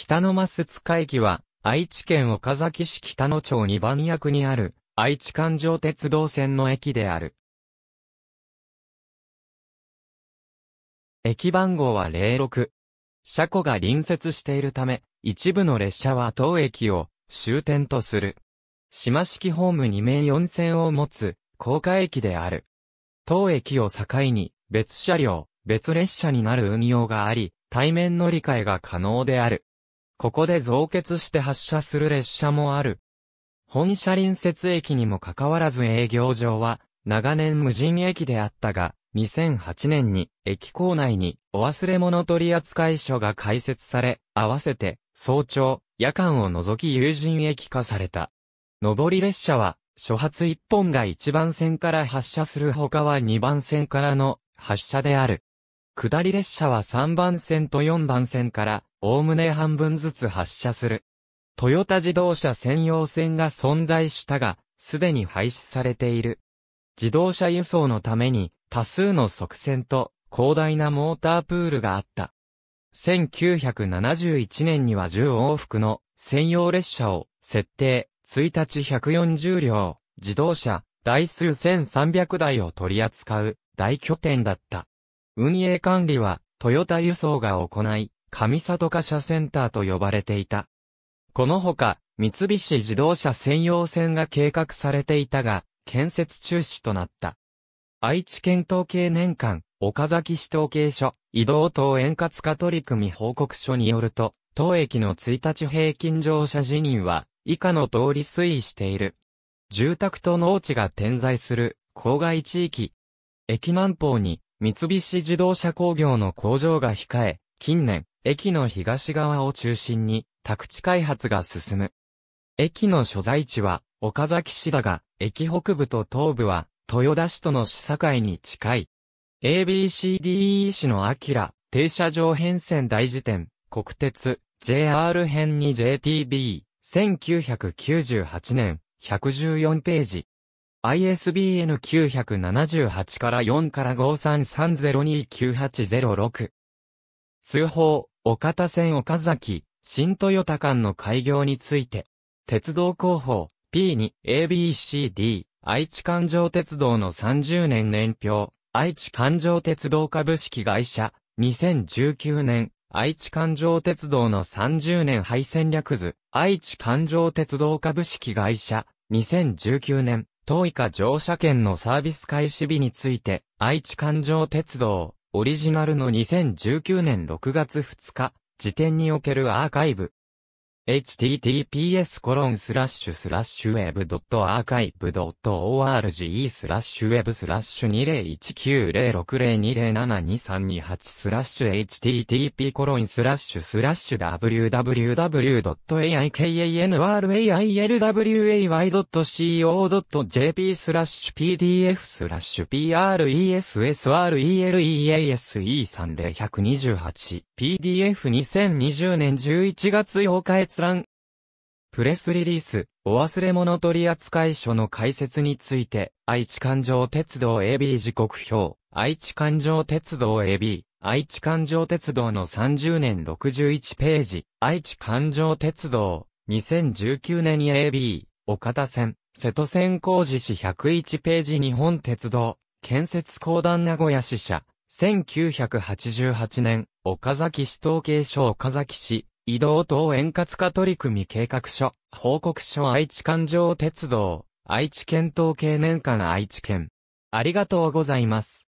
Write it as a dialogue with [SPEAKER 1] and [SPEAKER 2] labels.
[SPEAKER 1] 北のマス塚駅は、愛知県岡崎市北野町二番役にある、愛知環状鉄道線の駅である。駅番号は06。車庫が隣接しているため、一部の列車は当駅を終点とする。島式ホーム2名4線を持つ、高架駅である。当駅を境に、別車両、別列車になる運用があり、対面乗り換えが可能である。ここで増結して発車する列車もある。本社隣接駅にもかかわらず営業上は、長年無人駅であったが、2008年に駅構内にお忘れ物取扱所が開設され、合わせて早朝、夜間を除き有人駅化された。上り列車は、初発1本が1番線から発車する他は2番線からの発車である。下り列車は3番線と4番線からおおむね半分ずつ発射する。トヨタ自動車専用線が存在したが、すでに廃止されている。自動車輸送のために多数の側線と広大なモータープールがあった。1971年には10往復の専用列車を設定、1日140両、自動車、台数1300台を取り扱う大拠点だった。運営管理はトヨタ輸送が行い、上里貨車センターと呼ばれていた。このほか、三菱自動車専用線が計画されていたが、建設中止となった。愛知県統計年間、岡崎市統計所、移動等円滑化取り組み報告書によると、当駅の1日平均乗車辞任は、以下の通り推移している。住宅と農地が点在する、郊外地域。駅南方に、三菱自動車工業の工場が控え、近年、駅の東側を中心に宅地開発が進む。駅の所在地は岡崎市だが、駅北部と東部は豊田市との市境に近い。ABCDE 市の明、停車場変遷大辞典、国鉄、JR 編に JTB、1998年、114ページ。ISBN 978から4から533029806。通報、岡田線岡崎、新豊田間の開業について、鉄道広報、P2、ABCD、愛知環状鉄道の30年年表、愛知環状鉄道株式会社、2019年、愛知環状鉄道の30年廃戦略図、愛知環状鉄道株式会社、2019年、当以下乗車券のサービス開始日について、愛知環状鉄道、オリジナルの2019年6月2日、時点におけるアーカイブ、https コロンスラッシュスラッシュウェブドットアーカイブドット org スラッシュウェブスラッシュ20190602072328スラッシュ http コロンスラッシュスラッシュ www.aikanrailway.co.jp スラッシュ pdf スラッシュ pressrelease3028 pdf2020 年11月8日閲覧。プレスリリース、お忘れ物取扱書の解説について、愛知環状鉄道 AB 時刻表、愛知環状鉄道 AB、愛知環状鉄道の30年61ページ、愛知環状鉄道、2019年 AB、岡田線、瀬戸線工事市101ページ日本鉄道、建設公団名古屋支社、1988年、岡崎市統計所岡崎市、移動等円滑化取り組み計画書、報告書愛知環状鉄道、愛知県統計年間愛知県。ありがとうございます。